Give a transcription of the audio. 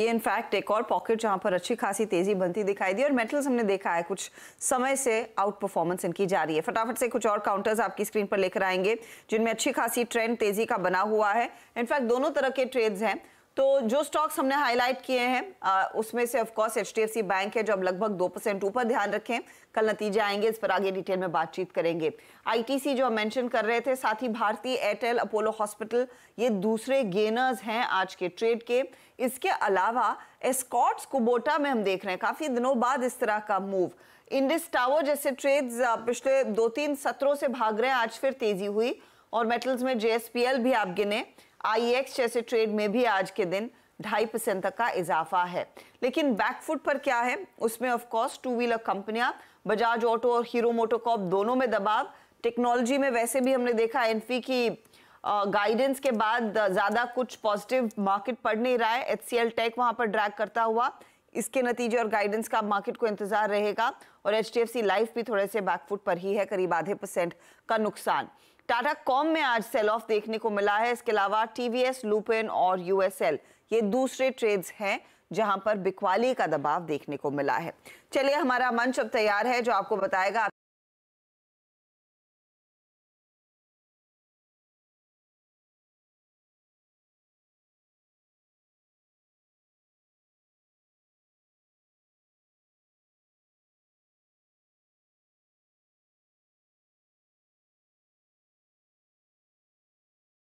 ये इनफैक्ट एक और पॉकेट जहां पर अच्छी खासी तेजी बनती दिखाई दी और मेटल्स हमने देखा है कुछ समय से आउट परफॉर्मेंस इनकी जा रही है फटाफट से कुछ और काउंटर्स आपकी स्क्रीन पर लेकर आएंगे जिनमें अच्छी खासी ट्रेंड तेजी का बना हुआ है इनफैक्ट दोनों तरह के ट्रेड्स हैं तो जो स्टॉक्स हमने हाईलाइट किए हैं उसमें से ऑफकोर्स एच बैंक है जो अब लगभग दो परसेंट ऊपर ध्यान रखें कल नतीजे आएंगे इस पर आगे डिटेल में बातचीत करेंगे आईटीसी जो हम मेंशन कर रहे थे साथ ही भारतीय एयरटेल अपोलो हॉस्पिटल ये दूसरे गेनर्स हैं आज के ट्रेड के इसके अलावा एस्कॉट्स कुबोटा में हम देख रहे हैं काफ़ी दिनों बाद इस तरह का मूव इंडिस टावर जैसे ट्रेड्स पिछले दो तीन सत्रों से भाग रहे हैं आज फिर तेजी हुई और मेटल्स में जेएसपीएल भी आप गिने आईएक्स e जैसे ट्रेड में भी आज के दिन ढाई परसेंट तक का इजाफा है लेकिन बैकफुट पर क्या है उसमें ऑफ टू व्हीलर कंपनियां बजाज ऑटो और हीरो मोटोकॉप दोनों में दबाव टेक्नोलॉजी में वैसे भी हमने देखा एनफी की गाइडेंस के बाद ज़्यादा कुछ पॉजिटिव मार्केट पड़ नहीं रहा है एच टेक वहां पर ड्रैग करता हुआ इसके नतीजे और गाइडेंस का मार्केट को इंतजार रहेगा और एच डी लाइफ भी थोड़े से बैकफुट पर ही है करीब आधे परसेंट का नुकसान टाटा कॉम में आज सेल ऑफ देखने को मिला है इसके अलावा टीवीएस लूपेन और यूएसएल ये दूसरे ट्रेड्स हैं जहां पर बिकवाली का दबाव देखने को मिला है चलिए हमारा मंच अब तैयार है जो आपको बताएगा